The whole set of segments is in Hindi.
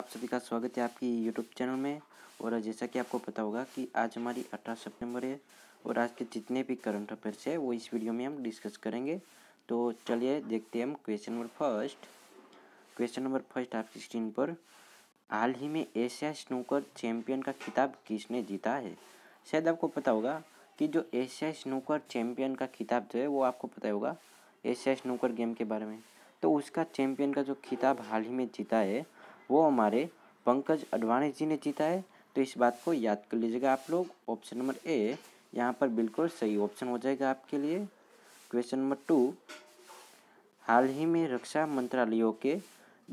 आप सभी का स्वागत है आपकी यूट्यूब चैनल में और जैसा कि आपको पता होगा कि आज हमारी 18 सितंबर है और आज के जितने भी करंट अफेयर्स है वो इस वीडियो में हम डिस्कस करेंगे तो चलिए देखते हैं हम question number first question number first आपकी स्क्रीन पर हाल ही में एशिया स्नूकर चैम्पियन का खिताब किसने जीता है शायद आपको पता होगा कि जो एशिया स्नूकर चैम्पियन का खिताब जो है वो आपको पता होगा एशिया स्नूकर गेम के बारे में तो उसका चैम्पियन का जो खिताब हाल ही में जीता है वो हमारे पंकज अडवाणी जी ने जीता है तो इस बात को याद कर लीजिएगा आप लोग ऑप्शन नंबर ए यहाँ पर बिल्कुल सही ऑप्शन हो जाएगा आपके लिए क्वेश्चन नंबर टू हाल ही में रक्षा मंत्रालयों के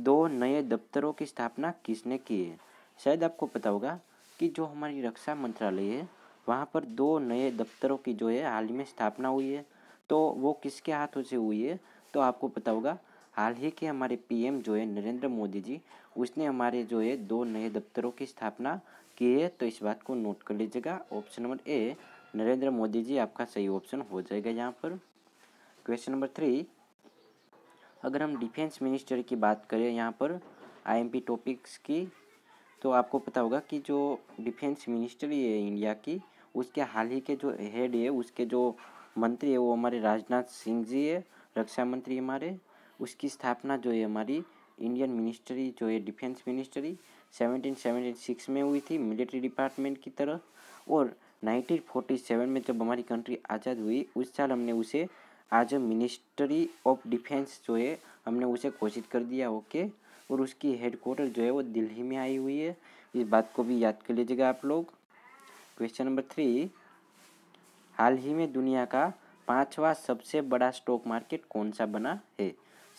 दो नए दफ्तरों की स्थापना किसने की है शायद आपको पता होगा कि जो हमारी रक्षा मंत्रालय है वहाँ पर दो नए दफ्तरों की जो है हाल ही में स्थापना हुई है तो वो किसके हाथों से हुई है तो आपको पता होगा हाल ही के हमारे पीएम जो है नरेंद्र मोदी जी उसने हमारे जो है दो नए दफ्तरों की स्थापना की है तो इस बात को नोट कर लीजिएगा option number A Narendra Modi ji आपका सही ऑप्शन हो जाएगा यहाँ पर क्वेश्चन नंबर थ्री अगर हम डिफेंस मिनिस्टर की बात करें यहाँ पर आईएमपी टॉपिक्स की तो आपको पता होगा कि जो डिफेंस मिनिस्ट्री है इंडिया की उसके हाल ही के जो हेड है उसके जो मंत्री है वो हमारे राजनाथ सिंह जी है रक्षा मंत्री हमारे उसकी स्थापना जो है हमारी इंडियन मिनिस्ट्री जो है defence ministry seventeen seventy six में हुई थी मिलिट्री डिपार्टमेंट की तरह और नाइनटीन फोर्टी सेवन में जब हमारी कंट्री आज़ाद हुई उस साल हमने उसे आज मिनिस्ट्री ऑफ डिफेंस जो है हमने उसे घोषित कर दिया ओके और उसकी हेडकोार्टर जो है वो दिल्ली में आई हुई है इस बात को भी याद कर लीजिएगा आप लोग क्वेश्चन नंबर थ्री हाल ही में दुनिया का पांचवा सबसे बड़ा स्टॉक मार्केट कौन सा बना है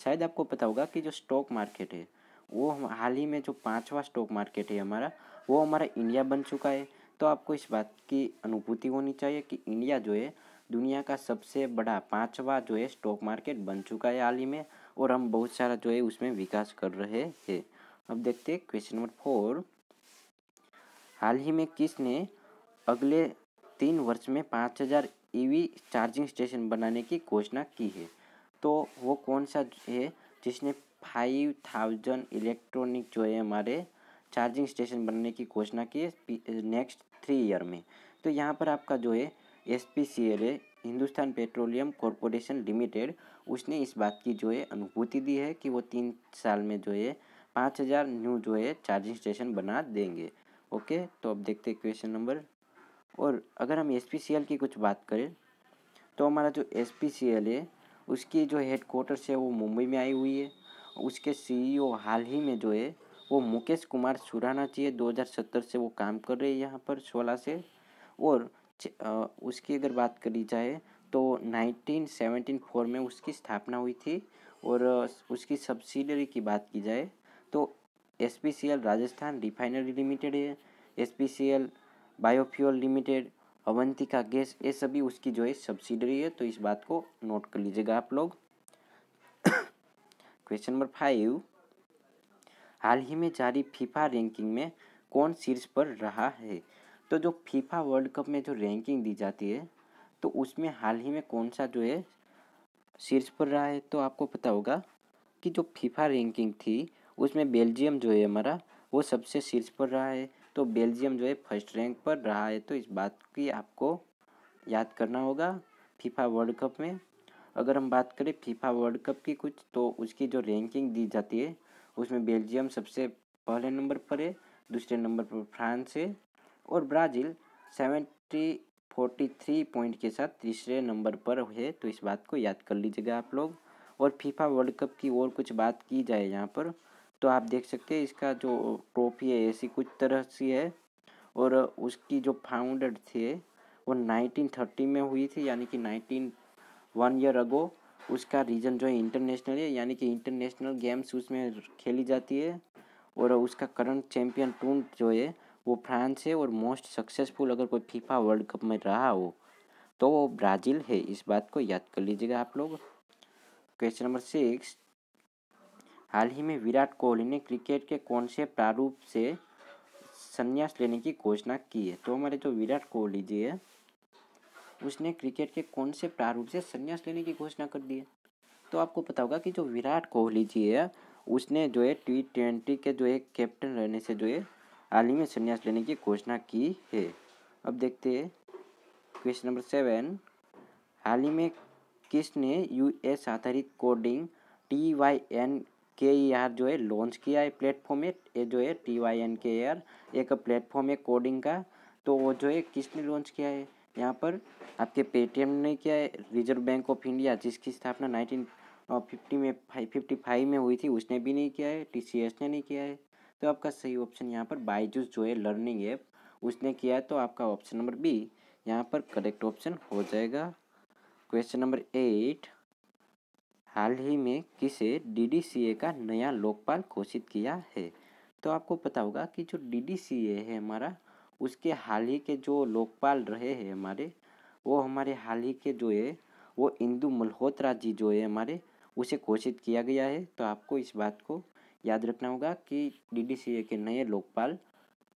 शायद आपको पता होगा कि जो स्टॉक मार्केट है वो हम हाल ही में जो पांचवा स्टॉक मार्केट है हमारा वो हमारा इंडिया बन चुका है तो आपको इस बात की अनुभूति होनी चाहिए कि इंडिया जो है दुनिया का सबसे बड़ा पांचवा जो है स्टॉक मार्केट बन चुका है हाल ही में और हम बहुत सारा जो है उसमें विकास कर रहे हैं अब देखते हैं क्वेश्चन नंबर फोर हाल ही में किसने अगले तीन वर्ष में पाँच हज़ार ईवी चार्जिंग स्टेशन बनाने की घोषणा की है तो वो कौन सा है जिसने फाइव थाउजेंड इलेक्ट्रॉनिक जो है हमारे चार्जिंग स्टेशन बनने की घोषणा की नेक्स्ट थ्री ईयर में तो यहाँ पर आपका जो है एस पी सी एल है हिंदुस्तान पेट्रोलियम कॉरपोरेशन लिमिटेड उसने इस बात की जो है अनुभूति दी है कि वो तीन साल में जो है पाँच हज़ार न्यू जो है चार्जिंग स्टेशन बना देंगे ओके तो अब देखते हैं क्वेश्चन नंबर और अगर हम एस पी सी एल की कुछ बात करें तो हमारा जो एस पी सी एल है उसकी जो हेड क्वार्टर्स है वो मुंबई में आई हुई है उसके सीईओ e हाल ही में जो है वो मुकेश कुमार सुराना जी है सत्तर से वो काम कर रहे हैं यहाँ पर सोलह से और उसकी अगर बात करी जाए तो नाइनटीन फोर में उसकी स्थापना हुई थी और उसकी सब्सिडरी की बात की जाए तो एस राजस्थान रिफाइनरी लिमिटेड है as biofuel limited Avantika gas ये सभी उसकी जो है सब्सिडरी है तो इस बात को नोट कर लीजिएगा आप लोग क्वेश्चन नंबर फाइव हाल ही में जारी फीफा रैंकिंग में कौन शीर्ष पर रहा है तो जो फीफा वर्ल्ड कप में जो रैंकिंग दी जाती है तो उसमें हाल ही में कौन सा जो है शीर्ष पर रहा है तो आपको पता होगा कि जो फीफा रैंकिंग थी उसमें बेल्जियम जो है हमारा वो सबसे शीर्ष पर रहा है तो बेल्जियम जो है फर्स्ट रैंक पर रहा है तो इस बात की आपको याद करना होगा फीफा वर्ल्ड कप में अगर हम बात करें फीफा वर्ल्ड कप की कुछ तो उसकी जो रैंकिंग दी जाती है उसमें बेल्जियम सबसे पहले नंबर पर है दूसरे नंबर पर फ्रांस है और Brazil seventy forty three point के साथ तीसरे नंबर पर है तो इस बात को याद कर लीजिएगा आप लोग और फीफा वर्ल्ड कप की और कुछ बात की जाए यहाँ पर तो आप देख सकते हैं इसका जो ट्रॉफी है ऐसी कुछ तरह सी है और उसकी जो फाउंडर थे वो 1930 में हुई थी यानी कि 19 वन ईयर अगो उसका रीजन जो है इंटरनेशनल है यानी कि इंटरनेशनल गेम्स उसमें खेली जाती है और उसका करंट चैम्पियन टून जो है वो फ्रांस है और मोस्ट सक्सेसफुल अगर कोई फीफा वर्ल्ड कप में रहा हो तो वो ब्राज़ील है इस बात को याद कर लीजिएगा आप लोग क्वेश्चन नंबर सिक्स हाल ही में विराट कोहली ने क्रिकेट के कौन से प्रारूप से संन्यास लेने की घोषणा की है तो हमारे जो विराट कोहली जी है उसने क्रिकेट के कौन से प्रारूप से संन्यास लेने की घोषणा कर दी है तो आपको पता होगा कि जो विराट कोहली जी है उसने जो है टी ट्वेंटी के जो है कैप्टन रहने से जो है हाल ही में संन्यास लेने की घोषणा की है अब देखते हैं क्वेश्चन नंबर सेवन हाल ही में किसने यू एस आधारित coding T Y N K E are जो है लॉन्च किया है प्लेटफॉर्म है ये जो है T Y N K R एक प्लेटफॉर्म है कोडिंग का तो वो जो है किसने लॉन्च किया है यहाँ पर आपके पेटीएम ने किया है रिजर्व बैंक ऑफ इंडिया जिसकी स्थापना नाइनटीन फिफ्टी में फाइव फिफ्टी फाइव में हुई थी उसने भी नहीं किया है टी सी एस ने नहीं किया है तो आपका सही ऑप्शन यहाँ पर बाईजूस जो है लर्निंग ऐप उसने किया है तो आपका ऑप्शन नंबर बी यहाँ पर करेक्ट ऑप्शन हो जाएगा क्वेश्चन नंबर एट हाल ही में किसे डीडीसीए का नया लोकपाल घोषित किया है तो आपको पता होगा कि जो डीडीसीए है हमारा उसके हाल ही के जो लोकपाल रहे हैं हमारे वो हमारे हाल ही के जो है वो इंदू मल्होत्रा जी जो है हमारे उसे घोषित किया गया है तो आपको इस बात को याद रखना होगा कि डीडीसीए के नए लोकपाल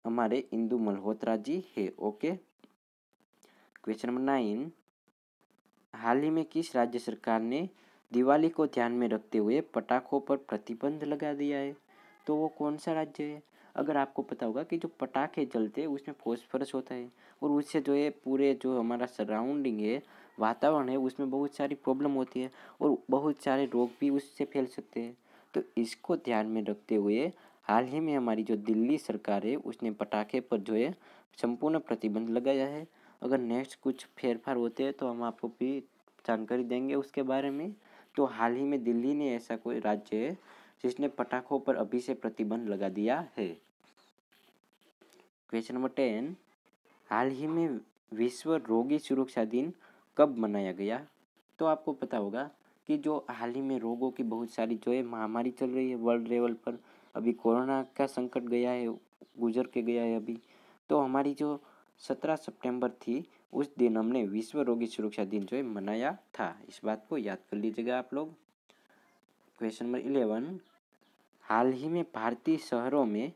हमारे इंदू मल्होत्रा जी है ओके क्वेश्चन नंबर नाइन हाल ही में किस राज्य सरकार ने दिवाली को ध्यान में रखते हुए पटाखों पर प्रतिबंध लगा दिया है तो वो कौन सा राज्य है अगर आपको पता होगा कि जो पटाखे जलते हैं उसमें फॉस्फरस होता है और उससे जो है पूरे जो हमारा सराउंडिंग है वातावरण है उसमें बहुत सारी प्रॉब्लम होती है और बहुत सारे रोग भी उससे फैल सकते हैं तो इसको ध्यान में रखते हुए हाल ही में हमारी जो दिल्ली सरकार है उसने पटाखे पर जो है संपूर्ण प्रतिबंध लगाया है अगर नेक्स्ट कुछ फेरफार होते हैं तो हम आपको भी जानकारी देंगे उसके बारे में तो हाल ही में दिल्ली ने ऐसा कोई राज्य है जिसने पटाखों पर अभी से प्रतिबंध लगा दिया है क्वेश्चन नंबर टेन हाल ही में विश्व रोगी सुरक्षा दिन कब मनाया गया तो आपको पता होगा कि जो हाल ही में रोगों की बहुत सारी जो है महामारी चल रही है वर्ल्ड लेवल पर अभी कोरोना का संकट गया है गुजर के गया है अभी तो हमारी जो सत्रह सितंबर थी उस दिन हमने विश्व रोगी सुरक्षा दिन जो है मनाया था इस बात को याद कर लीजिएगा आप लोग क्वेश्चन नंबर इलेवन हाल ही में भारतीय शहरों में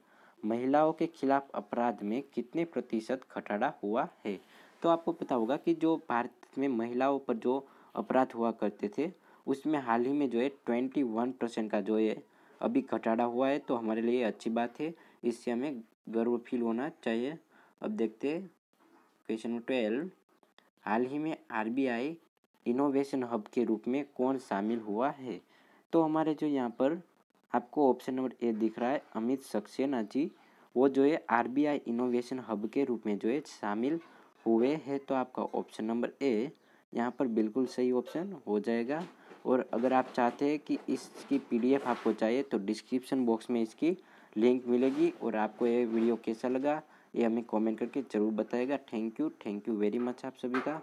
महिलाओं के खिलाफ अपराध में कितने प्रतिशत घटाड़ा हुआ है तो आपको पता होगा कि जो भारत में महिलाओं पर जो अपराध हुआ करते थे उसमें हाल ही में जो है ट्वेंटी वन परसेंट का जो है अभी घटाड़ा हुआ है तो हमारे लिए अच्छी बात है इससे हमें गर्व फील होना चाहिए अब देखते हैं क्वेश्चन नंबर ट्वेल्व हाल ही में आरबीआई इनोवेशन हब के रूप में कौन शामिल हुआ है तो हमारे जो यहाँ पर आपको ऑप्शन नंबर ए दिख रहा है अमित सक्सेना जी वो जो है आरबीआई इनोवेशन हब के रूप में जो है शामिल हुए हैं तो आपका ऑप्शन नंबर ए यहाँ पर बिल्कुल सही ऑप्शन हो जाएगा और अगर आप चाहते हैं कि इसकी पीडीएफ आपको चाहिए तो डिस्क्रिप्शन बॉक्स में इसकी लिंक मिलेगी और आपको ये वीडियो कैसा लगा ये हमें कमेंट करके ज़रूर बताएगा thank you thank you very much आप सभी का